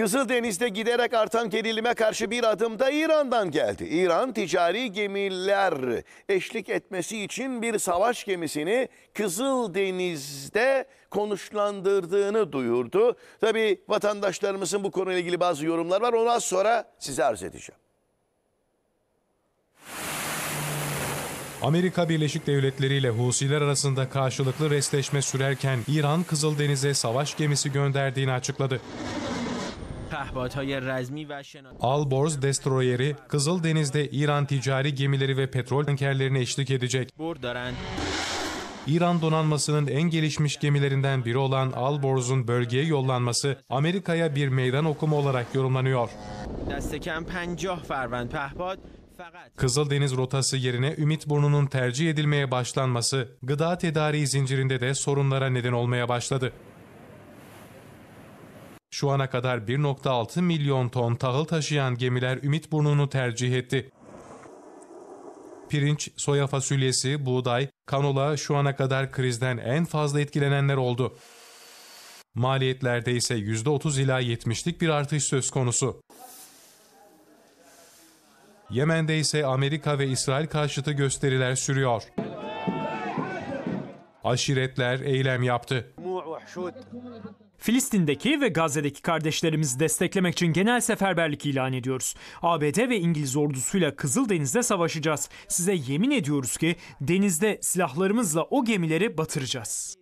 Kızıldeniz'de giderek artan gerilime karşı bir adım da İran'dan geldi. İran ticari gemiler eşlik etmesi için bir savaş gemisini Kızıldeniz'de konuşlandırdığını duyurdu. Tabi vatandaşlarımızın bu konuyla ilgili bazı yorumlar var. Ondan sonra size arz edeceğim. Amerika Birleşik Devletleri ile Husiler arasında karşılıklı restleşme sürerken İran Kızıldeniz'e savaş gemisi gönderdiğini açıkladı. Alborz destroyeri Kızıldeniz'de İran ticari gemileri ve petrol tankerlerine eşlik edecek. İran donanmasının en gelişmiş gemilerinden biri olan Alborz'un bölgeye yollanması Amerika'ya bir meydan okuma olarak yorumlanıyor. Kızıl Deniz rotası yerine Ümit Burnu'nun tercih edilmeye başlanması gıda tedariği zincirinde de sorunlara neden olmaya başladı. Şu ana kadar 1.6 milyon ton tahıl taşıyan gemiler Ümit Burnunu tercih etti. Pirinç, soya fasulyesi, buğday, kanola şu ana kadar krizden en fazla etkilenenler oldu. Maliyetlerde ise %30 ila 70'lik bir artış söz konusu. Yemen'de ise Amerika ve İsrail karşıtı gösteriler sürüyor. Aşiretler eylem yaptı. Filistin'deki ve Gazze'deki kardeşlerimizi desteklemek için genel seferberlik ilan ediyoruz. ABD ve İngiliz ordusuyla Kızıldeniz'de savaşacağız. Size yemin ediyoruz ki denizde silahlarımızla o gemileri batıracağız.